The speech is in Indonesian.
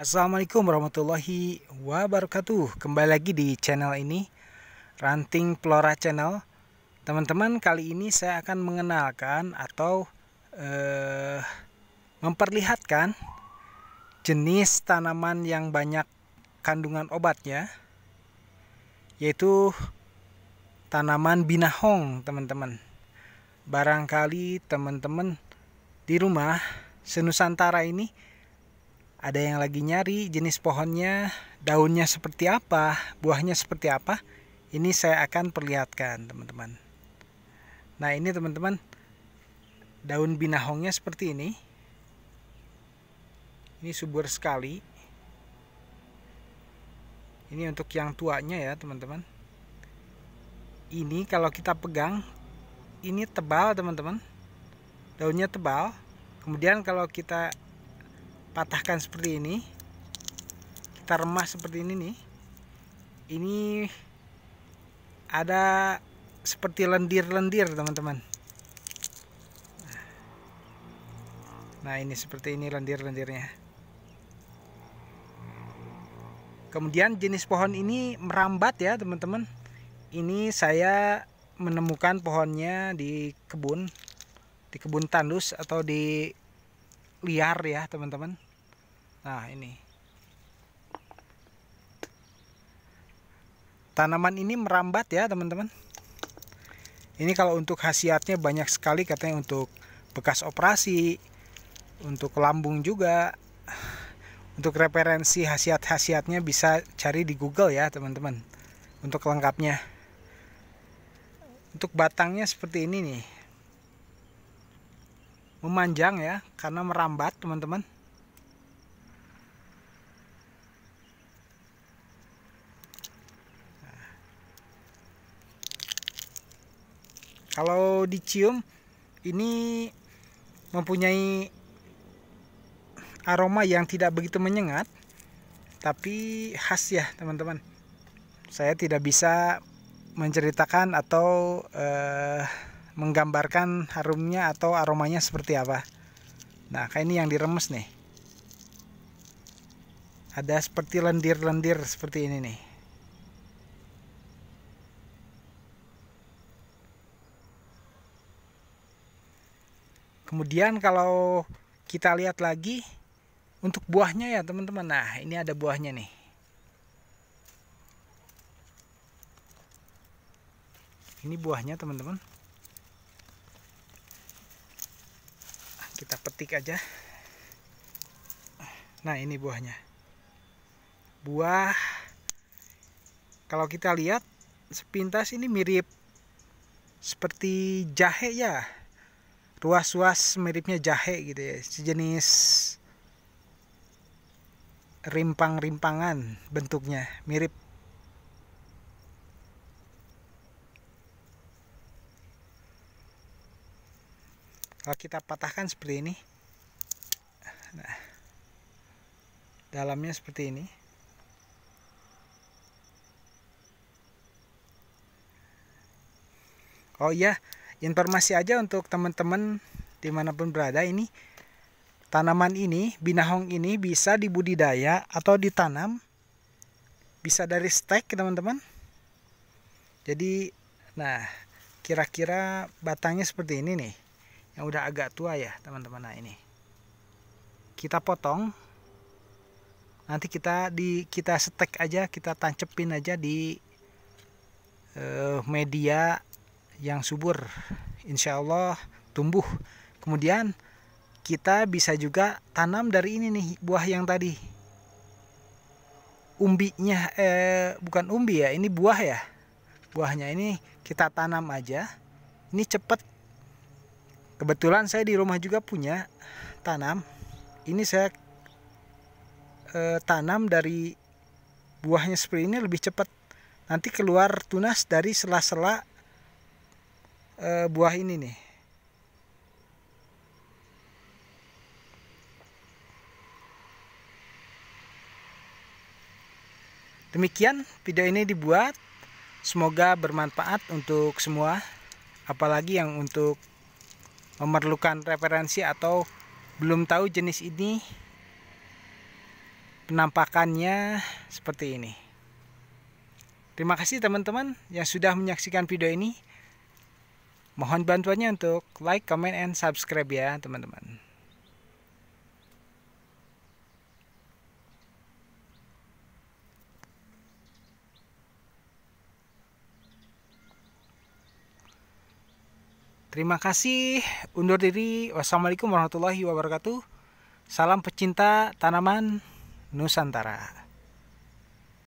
Assalamualaikum warahmatullahi wabarakatuh Kembali lagi di channel ini Ranting Flora Channel Teman-teman kali ini saya akan mengenalkan atau eh, memperlihatkan jenis tanaman yang banyak kandungan obatnya Yaitu tanaman binahong teman-teman Barangkali teman-teman di rumah senusantara ini ada yang lagi nyari jenis pohonnya, daunnya seperti apa, buahnya seperti apa. Ini saya akan perlihatkan, teman-teman. Nah, ini teman-teman daun binahongnya seperti ini. Ini subur sekali. Ini untuk yang tuanya ya, teman-teman. Ini kalau kita pegang ini tebal, teman-teman. Daunnya tebal. Kemudian kalau kita patahkan seperti ini kita remas seperti ini nih ini ada seperti lendir-lendir teman-teman nah ini seperti ini lendir-lendirnya kemudian jenis pohon ini merambat ya teman-teman ini saya menemukan pohonnya di kebun di kebun tandus atau di liar ya teman-teman nah ini tanaman ini merambat ya teman-teman ini kalau untuk khasiatnya banyak sekali katanya untuk bekas operasi untuk lambung juga untuk referensi khasiat-khasiatnya bisa cari di Google ya teman-teman untuk lengkapnya untuk batangnya seperti ini nih memanjang ya karena merambat teman-teman nah. kalau dicium ini mempunyai aroma yang tidak begitu menyengat tapi khas ya teman-teman saya tidak bisa menceritakan atau uh, menggambarkan harumnya atau aromanya seperti apa. Nah, kayak ini yang diremes nih. Ada seperti lendir-lendir seperti ini nih. Kemudian kalau kita lihat lagi untuk buahnya ya teman-teman. Nah, ini ada buahnya nih. Ini buahnya teman-teman. petik aja nah ini buahnya buah kalau kita lihat sepintas ini mirip seperti jahe ya ruas-ruas miripnya jahe gitu ya sejenis rimpang-rimpangan bentuknya mirip kalau kita patahkan seperti ini nah, dalamnya seperti ini oh iya informasi aja untuk teman-teman dimanapun berada ini tanaman ini binahong ini bisa dibudidaya atau ditanam bisa dari stek teman-teman jadi nah kira-kira batangnya seperti ini nih yang udah agak tua ya teman-teman nah ini kita potong nanti kita di kita setek aja kita tancepin aja di eh, media yang subur insya Allah tumbuh kemudian kita bisa juga tanam dari ini nih buah yang tadi umbinya eh, bukan umbi ya ini buah ya buahnya ini kita tanam aja ini cepet kebetulan saya di rumah juga punya tanam ini saya e, tanam dari buahnya seperti ini lebih cepat nanti keluar tunas dari sela-sela e, buah ini nih Demikian video ini dibuat. Semoga bermanfaat untuk semua, apalagi yang untuk memerlukan referensi atau belum tahu jenis ini penampakannya seperti ini terima kasih teman-teman yang sudah menyaksikan video ini mohon bantuannya untuk like, comment, and subscribe ya teman-teman Terima kasih, undur diri. Wassalamualaikum warahmatullahi wabarakatuh. Salam pecinta tanaman Nusantara.